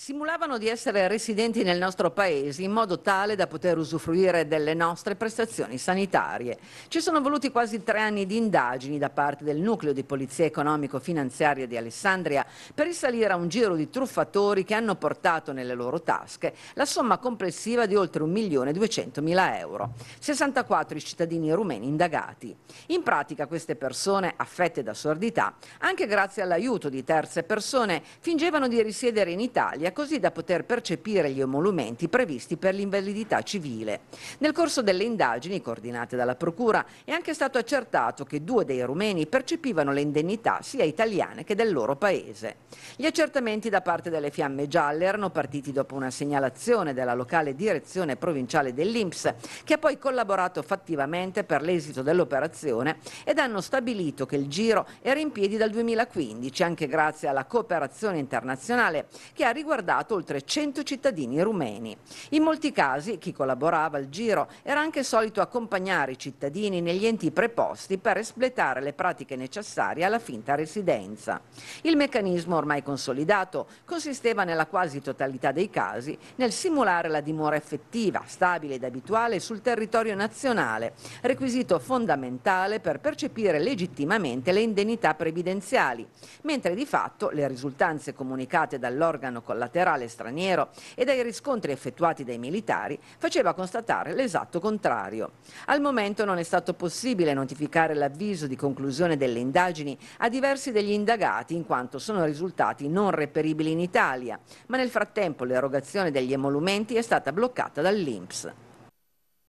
Simulavano di essere residenti nel nostro paese in modo tale da poter usufruire delle nostre prestazioni sanitarie. Ci sono voluti quasi tre anni di indagini da parte del nucleo di polizia economico-finanziaria di Alessandria per risalire a un giro di truffatori che hanno portato nelle loro tasche la somma complessiva di oltre 1.200.000 euro. 64 i cittadini rumeni indagati. In pratica queste persone, affette da sordità, anche grazie all'aiuto di terze persone, fingevano di risiedere in Italia Italia così da poter percepire gli emolumenti previsti per l'invalidità civile. Nel corso delle indagini coordinate dalla Procura è anche stato accertato che due dei rumeni percepivano le indennità sia italiane che del loro paese. Gli accertamenti da parte delle Fiamme Gialle erano partiti dopo una segnalazione della locale direzione provinciale dell'Inps che ha poi collaborato fattivamente per l'esito dell'operazione ed hanno stabilito che il giro era in piedi dal 2015 anche grazie alla cooperazione internazionale che ha riguardato bombardato oltre 100 cittadini rumeni. In molti casi chi collaborava al giro era anche solito accompagnare i cittadini negli enti preposti per espletare le pratiche necessarie alla finta residenza. Il meccanismo ormai consolidato consisteva nella quasi totalità dei casi nel simulare la dimora effettiva, stabile ed abituale sul territorio nazionale, requisito fondamentale per percepire legittimamente le indennità previdenziali, mentre di fatto le risultanze comunicate dall'organo collaterale collaterale straniero e dai riscontri effettuati dai militari faceva constatare l'esatto contrario. Al momento non è stato possibile notificare l'avviso di conclusione delle indagini a diversi degli indagati in quanto sono risultati non reperibili in Italia, ma nel frattempo l'erogazione degli emolumenti è stata bloccata dall'Inps.